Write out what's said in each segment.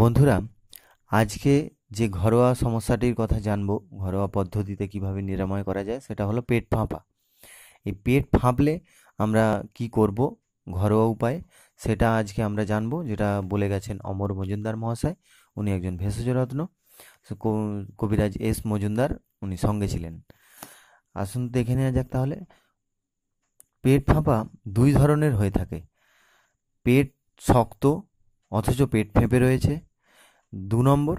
বন্ধুরা আজকে যে ঘরোয়া সমস্যাটির কথা জানবো ঘরোয়া পদ্ধতিতে কিভাবে নিরাময় করা যায় সেটা হলো পেট ফাঁপা এই পেট ফাঁপলে আমরা কি করব ঘরোয়া উপায়ে সেটা আজকে আমরা জানবো যেটা বলে গেছেন অমর মজুমদার মহাশয় উনি একজন ভেষজ রত্ন কবিরাজ এস মজুমদার উনি সঙ্গে ছিলেন আসুন দেখে নেওয়া যাক তাহলে পেট ফাঁপা দুই ধরনের হয়ে থাকে পেট শক্ত অথচ পেট ফেঁপে রয়েছে দু নম্বর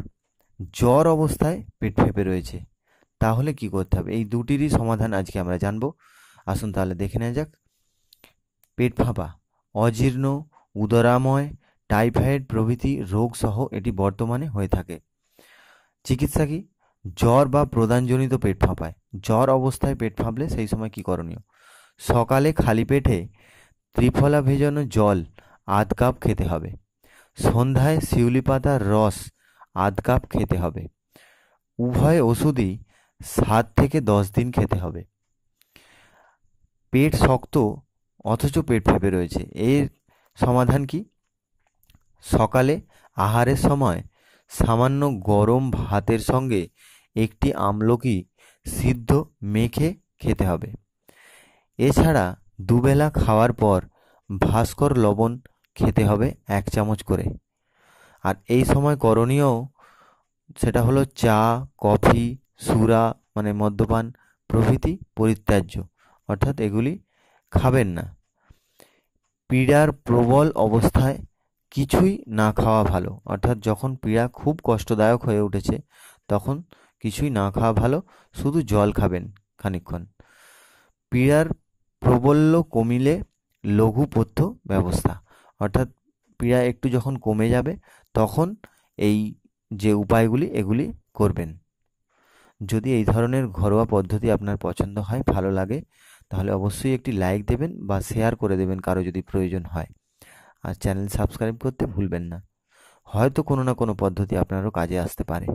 জ্বর অবস্থায় পেট ফেঁপে রয়েছে তাহলে কি করতে হবে এই দুটিরই সমাধান আজকে আমরা জানব আসুন তাহলে দেখে নেওয়া যাক পেট ফাঁপা অজীর্ণ উদরাময় টাইফয়েড প্রভৃতি রোগসহ এটি বর্তমানে হয়ে থাকে চিকিৎসা কি জ্বর বা প্রদানজনিত পেট ফাঁপায় জ্বর অবস্থায় পেট ফাঁপলে সেই সময় কি করণীয় সকালে খালি পেটে ত্রিফলা ভেজানো জল আধ কাপ খেতে হবে সন্ধ্যায় শিউলি পাতার রস আধ কাপ খেতে হবে উভয় ওষুধই সাত থেকে দশ দিন খেতে হবে পেট শক্ত অথচ পেট ফেপে রয়েছে এর সমাধান কি সকালে আহারের সময় সামান্য গরম ভাতের সঙ্গে একটি আমলকি সিদ্ধ মেখে খেতে হবে এছাড়া দুবেলা খাওয়ার পর ভাস্কর লবণ খেতে হবে এক চামচ করে আর এই সময় করণীয় সেটা হলো চা কফি সুরা মানে মদ্যপান প্রভৃতি পরিত্যাজ্য অর্থাৎ এগুলি খাবেন না পীড়ার প্রবল অবস্থায় কিছুই না খাওয়া ভালো অর্থাৎ যখন পীড়া খুব কষ্টদায়ক হয়ে উঠেছে তখন কিছুই না খাওয়া ভালো শুধু জল খাবেন খানিক্ষণ পীড়ার প্রবল্য কমিলে লঘুপথ্য ব্যবস্থা অর্থাৎ পীড়া একটু যখন কমে যাবে তখন এই যে উপায়গুলি এগুলি করবেন যদি এই ধরনের ঘরোয়া পদ্ধতি আপনার পছন্দ হয় ভালো লাগে তাহলে অবশ্যই একটি লাইক দেবেন বা শেয়ার করে দেবেন কারো যদি প্রয়োজন হয় আর চ্যানেল সাবস্ক্রাইব করতে ভুলবেন না হয়তো কোনো না কোনো পদ্ধতি আপনারও কাজে আসতে পারে